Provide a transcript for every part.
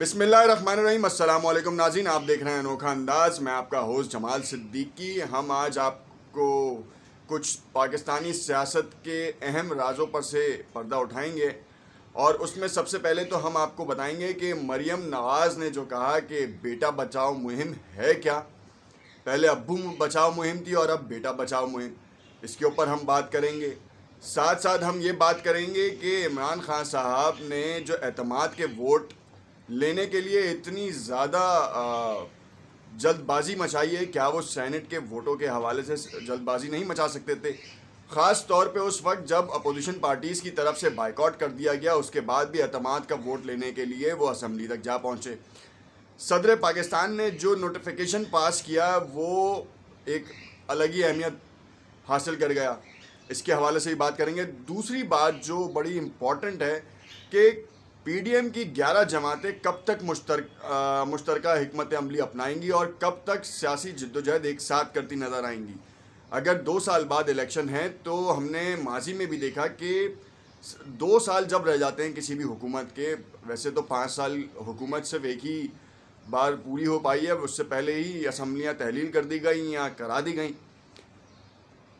बिसमीम अल्लाम नाजीन आप देख रहे हैं अनोखा अंदाज मैं आपका होस्ट जमाल सिद्दीकी हम आज आपको कुछ पाकिस्तानी सियासत के अहम राजों पर से पर्दा उठाएंगे और उसमें सबसे पहले तो हम आपको बताएंगे कि मरियम नवाज़ ने जो कहा कि बेटा बचाओ मुहिम है क्या पहले अबू बचाओ मुहिम थी और अब बेटा बचाओ मुहिम इसके ऊपर हम बात करेंगे साथ साथ हम ये बात करेंगे कि इमरान खान साहब ने जो अतमाद के वोट लेने के लिए इतनी ज़्यादा जल्दबाजी मचाई है क्या वो सैनेट के वोटों के हवाले से जल्दबाजी नहीं मचा सकते थे ख़ास तौर पे उस वक्त जब अपोजिशन पार्टीज़ की तरफ से बाइकआउट कर दिया गया उसके बाद भी अतमाद का वोट लेने के लिए वो असम्बली तक जा पहुँचे सदर पाकिस्तान ने जो नोटिफिकेशन पास किया वो एक अलग ही अहमियत हासिल कर गया इसके हवाले से ही बात करेंगे दूसरी बात जो बड़ी इम्पॉर्टेंट है कि पीडीएम की 11 जमातें कब तक मुश्तर मुश्तरक हमत अमली अपनाएंगी और कब तक सियासी जद्दोजहद एक साथ करती नज़र आएंगी अगर दो साल बाद इलेक्शन है तो हमने माजी में भी देखा कि दो साल जब रह जाते हैं किसी भी हुकूमत के वैसे तो पाँच साल हुकूमत सिर्फ एक ही बार पूरी हो पाई है उससे पहले ही असम्बलियाँ तहलील कर दी गई या करा दी गई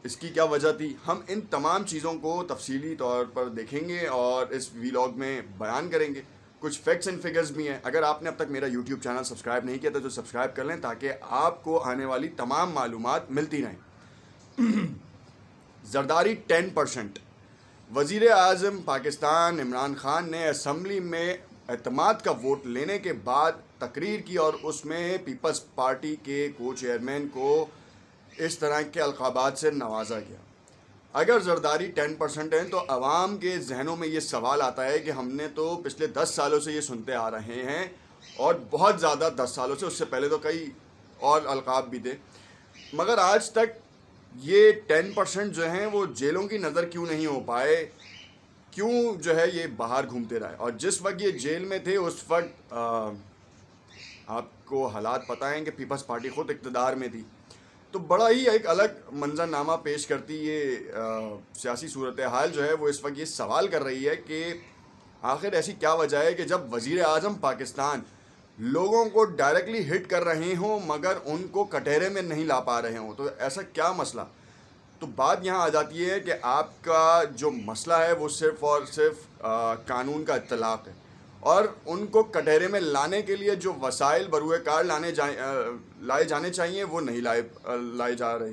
इसकी क्या वजह थी हम इन तमाम चीज़ों को तफसीली तौर पर देखेंगे और इस वीलॉग में बयान करेंगे कुछ फैक्ट्स एंड फिगर्स भी हैं अगर आपने अब तक मेरा यूट्यूब चैनल सब्सक्राइब नहीं किया था तो सब्सक्राइब कर लें ताकि आपको आने वाली तमाम मालूम मिलती रहें जरदारी टेन परसेंट वजीर अजम पाकिस्तान इमरान खान ने असम्बली में अतमाद का वोट लेने के बाद तकरीर की और उसमें पीपल्स पार्टी के को चेयरमैन को इस तरह के अलकाबात से नवाजा गया अगर जरदारी टेन परसेंट हैं तो आवाम के जहनों में ये सवाल आता है कि हमने तो पिछले दस सालों से ये सुनते आ रहे हैं और बहुत ज़्यादा दस सालों से उससे पहले तो कई और अलकाब भी थे मगर आज तक ये टेन परसेंट जो हैं वो जेलों की नज़र क्यों नहीं हो पाए क्यों जो है ये बाहर घूमते रहे और जिस वक्त ये जेल में थे उस वक्त आपको हालात पता हैं कि पीपल्स पार्टी ख़ुद इकतदार में थी तो बड़ा ही एक अलग मंजरनामा पेश करती ये सियासी सूरत हाल जो है वो इस वक्त ये सवाल कर रही है कि आखिर ऐसी क्या वजह है कि जब वज़ी अजम पाकिस्तान लोगों को डायरेक्टली हिट कर रहे हों मगर उनको कटहरे में नहीं ला पा रहे हों तो ऐसा क्या मसला तो बात यहाँ आ जाती है कि आपका जो मसला है वो सिर्फ़ और सिर्फ आ, कानून का इतलाक़ है और उनको कटहरे में लाने के लिए जो वसाइल बरुए कार लाने जाए लाए जाने चाहिए वो नहीं लाए लाए जा रहे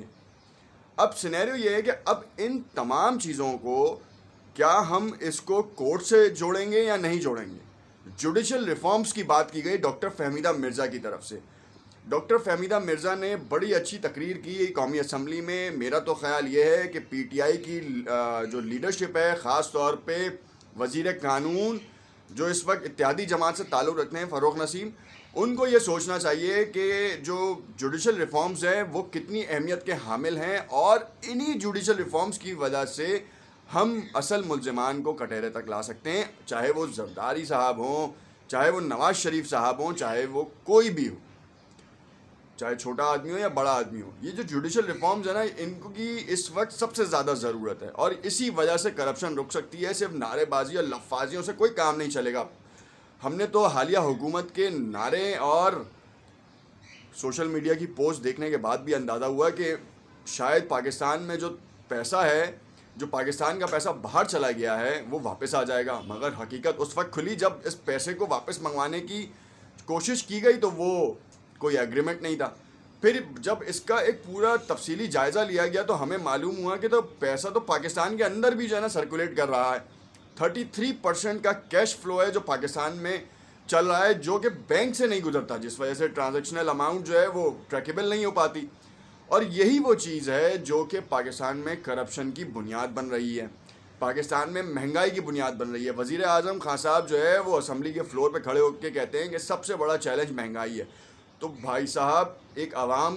अब सिनेरियो ये है कि अब इन तमाम चीज़ों को क्या हम इसको कोर्ट से जोड़ेंगे या नहीं जोड़ेंगे जुडिशल रिफॉर्म्स की बात की गई डॉक्टर फहमीदा मिर्ज़ा की तरफ से डॉक्टर फहमीदा मिर्ज़ा ने बड़ी अच्छी तकरीर की कौमी असम्बली में मेरा तो ख्याल ये है कि पीटीआई की जो लीडरशिप है ख़ास तौर पे वजीर कानून जो इस वक्त इत्यादि जमात से ताल्लुक़ रखते हैं फ़ारोक नसीम उनको ये सोचना चाहिए कि जो जुडिशल रिफ़ॉर्म्स हैं वो कितनी अहमियत के हामिल हैं और इन्हीं जुडिशल रिफ़ॉर्म्स की वजह से हम असल मुलजमान को कटहरे तक ला सकते हैं चाहे वो जरदारी साहब हों चाहे वो नवाज़ शरीफ साहब हों चाहे वो कोई भी हो चाहे छोटा आदमी हो या बड़ा आदमी हो ये जो जुडिशल रिफॉर्म्स है ना इनको की इस वक्त सबसे ज़्यादा ज़रूरत है और इसी वजह से करप्शन रुक सकती है सिर्फ नारेबाजी और लफाजियों से कोई काम नहीं चलेगा हमने तो हालिया हुकूमत के नारे और सोशल मीडिया की पोस्ट देखने के बाद भी अंदाज़ा हुआ कि शायद पाकिस्तान में जो पैसा है जो पाकिस्तान का पैसा बाहर चला गया है वो वापस आ जाएगा मगर हकीकत उस वक्त खुली जब इस पैसे को वापस मंगवाने की कोशिश की गई तो वो कोई एग्रीमेंट नहीं था फिर जब इसका एक पूरा तफसीली जायज़ा लिया गया तो हमें मालूम हुआ कि तो पैसा तो पाकिस्तान के अंदर भी जो है ना सर्कुलेट कर रहा है थर्टी थ्री परसेंट का कैश फ्लो है जो पाकिस्तान में चल रहा है जो कि बैंक से नहीं गुजरता जिस वजह से ट्रांजेक्शनल अमाउंट जो है वो ट्रैकेबल नहीं हो पाती और यही वो चीज़ है जो कि पाकिस्तान में करप्शन की बुनियाद बन रही है पाकिस्तान में महंगाई की बुनियाद बन रही है वज़ी अजम खान साहब जो है वो असम्बली के फ्लोर पर खड़े होकर कहते हैं कि सबसे बड़ा चैलेंज महंगाई है तो भाई साहब एक आवाम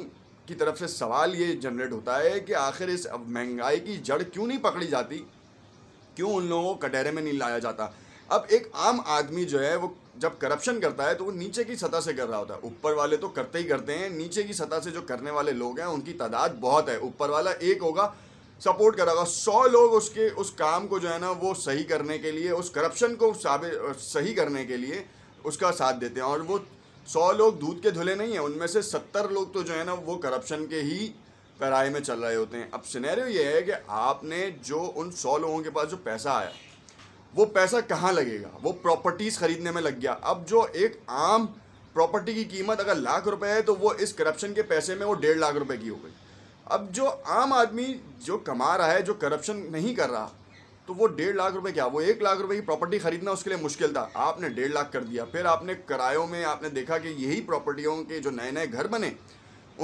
की तरफ से सवाल ये जनरेट होता है कि आखिर इस महंगाई की जड़ क्यों नहीं पकड़ी जाती क्यों उन लोगों को कटहरे में नहीं लाया जाता अब एक आम आदमी जो है वो जब करप्शन करता है तो वो नीचे की सतह से कर रहा होता है ऊपर वाले तो करते ही करते हैं नीचे की सतह से जो करने वाले लोग हैं उनकी तादाद बहुत है ऊपर वाला एक होगा सपोर्ट करेगा सौ लोग उसके उस काम को जो है ना वो सही करने के लिए उस करप्शन को साबित सही करने के लिए उसका साथ देते हैं और वो सौ लोग दूध के धुले नहीं हैं उनमें से सत्तर लोग तो जो है ना वो करप्शन के ही पैराए में चल रहे होते हैं अब सिनेरियो ये है कि आपने जो उन सौ लोगों के पास जो पैसा आया वो पैसा कहाँ लगेगा वो प्रॉपर्टीज़ खरीदने में लग गया अब जो एक आम प्रॉपर्टी की कीमत अगर लाख रुपए है तो वो इस करप्शन के पैसे में वो डेढ़ लाख रुपए की हो गई अब जो आम आदमी जो कमा रहा है जो करप्शन नहीं कर रहा तो वो डेढ़ लाख रुपए क्या वो एक लाख रुपए की प्रॉपर्टी खरीदना उसके लिए मुश्किल था आपने डेढ़ लाख कर दिया फिर आपने किरायों में आपने देखा कि यही प्रॉपर्टियों के जो नए नए घर बने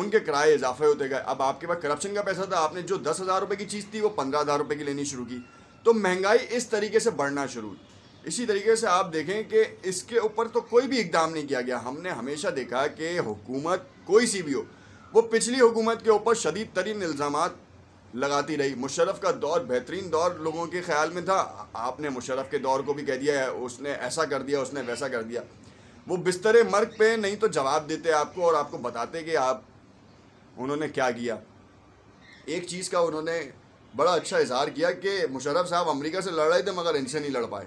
उनके किराए इजाफे होते गए अब आपके पास करप्शन का पैसा था आपने जो दस हज़ार रुपये की चीज़ थी वो पंद्रह हज़ार रुपये की लेनी शुरू की तो महंगाई इस तरीके से बढ़ना शुरू इसी तरीके से आप देखें कि इसके ऊपर तो कोई भी इकदाम नहीं किया गया हमने हमेशा देखा कि हुकूमत कोई सी भी हो वो पिछली हुकूमत के ऊपर शदीद तरीन इल्ज़ाम लगाती रही मुशरफ़ का दौर बेहतरीन दौर लोगों के ख्याल में था आपने मुशरफ के दौर को भी कह दिया है उसने ऐसा कर दिया उसने वैसा कर दिया वो बिस्तर मर्ग पे नहीं तो जवाब देते आपको और आपको बताते कि आप उन्होंने क्या किया एक चीज़ का उन्होंने बड़ा अच्छा इजहार किया कि मुशरफ साहब अमरीका से लड़ रहे थे मगर इनसे नहीं लड़ पाए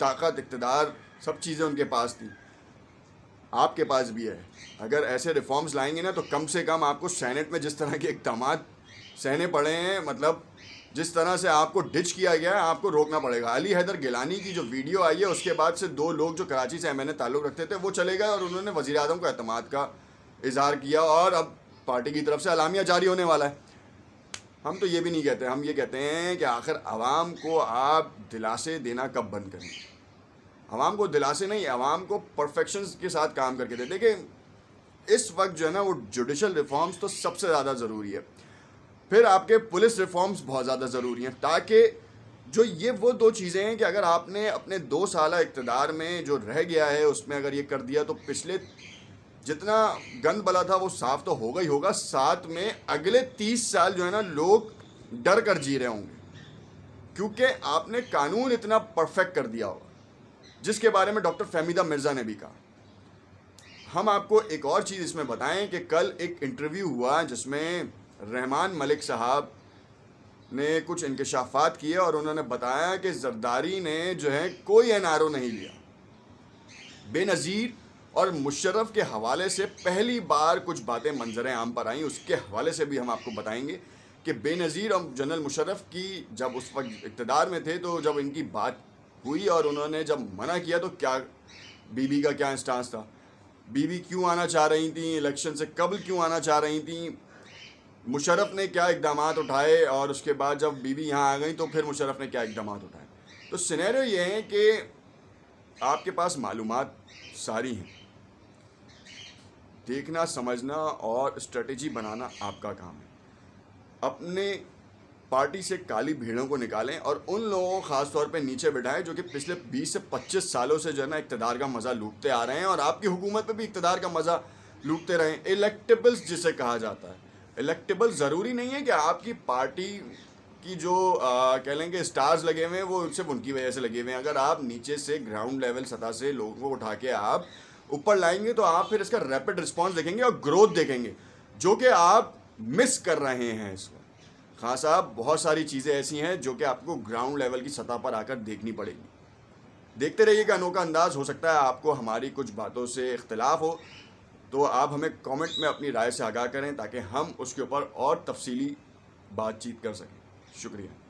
ताकत इकतदार सब चीज़ें उनके पास थी आपके पास भी है अगर ऐसे रिफॉर्म्स लाएंगे ना तो कम से कम आपको सैनट में जिस तरह के इकदाम सहने पड़े हैं मतलब जिस तरह से आपको डिच किया गया है आपको रोकना पड़ेगा अली हैदर गिलानी की जो वीडियो आई है उसके बाद से दो लोग जो कराची से एम ताल्लुक़ रखते थे वो चले गए और उन्होंने वज़ी अजम को अहतमाद का इजहार किया और अब पार्टी की तरफ से अलामिया जारी होने वाला है हम तो ये भी नहीं कहते हम ये कहते हैं कि आखिर आवाम को आप दिलासे देना कब बंद करें आवाम को दिलासे नहीं आवाम को परफेक्शन के साथ काम करके दे देखिए इस वक्त जो है ना वो जुडिशल रिफॉर्म्स तो सबसे ज़्यादा ज़रूरी है फिर आपके पुलिस रिफॉर्म्स बहुत ज़्यादा ज़रूरी हैं ताकि जो ये वो दो चीज़ें हैं कि अगर आपने अपने दो साल इकतदार में जो रह गया है उसमें अगर ये कर दिया तो पिछले जितना गंद बला था वो साफ तो होगा ही होगा साथ में अगले तीस साल जो है ना लोग डर कर जी रहे होंगे क्योंकि आपने कानून इतना परफेक्ट कर दिया होगा जिसके बारे में डॉक्टर फहमीदा मिर्ज़ा ने भी कहा हम आपको एक और चीज़ इसमें बताएं कि कल एक इंटरव्यू हुआ जिसमें रहमान मलिक साहब ने कुछ इंकशाफात किए और उन्होंने बताया कि जरदारी ने जो है कोई एन नहीं लिया बेनज़ीर और मुशर्रफ के हवाले से पहली बार कुछ बातें मंजर आम पर आई उसके हवाले से भी हम आपको बताएंगे कि बेनज़ीर और जनरल मुशर्रफ की जब उस वक्त इकतदार में थे तो जब इनकी बात हुई और उन्होंने जब मना किया तो क्या बीबी का क्या स्टांस था बीबी क्यों आना चाह रही थी इलेक्शन से कबल क्यों आना चाह रही थी मुशरफ ने क्या इकदाम उठाए और उसके बाद जब बीबी यहाँ आ गई तो फिर मुशरफ ने क्या इकदाम उठाए तो सिनेरियो ये है कि आपके पास मालूम सारी हैं देखना समझना और स्ट्रेटजी बनाना आपका काम है अपने पार्टी से काली भीड़ों को निकालें और उन लोगों को ख़ास तौर नीचे बिठाएं जो कि पिछले 20 से 25 सालों से जो है ना इकतदार का मज़ा लूटते आ रहे हैं और आपकी हुकूमत पर भी इकतदार का मज़ा लूटते रहें इलेक्टेबल्स जिसे कहा जाता है इलेक्टेबल ज़रूरी नहीं है कि आपकी पार्टी की जो कह लेंगे स्टार्स लगे हुए हैं वो सिर्फ उनकी वजह से लगे हुए हैं अगर आप नीचे से ग्राउंड लेवल सतह से लोगों को उठा के आप ऊपर लाएंगे तो आप फिर इसका रैपिड रिस्पॉन्स देखेंगे और ग्रोथ देखेंगे जो कि आप मिस कर रहे हैं इस वक्त खान साहब बहुत सारी चीज़ें ऐसी हैं जो कि आपको ग्राउंड लेवल की सतह पर आकर देखनी पड़ेगी देखते रहिएगा अनोखा अंदाज हो सकता है आपको हमारी कुछ बातों से इख्तलाफ हो तो आप हमें कमेंट में अपनी राय से आगाह करें ताकि हम उसके ऊपर और तफसीली बातचीत कर सकें शुक्रिया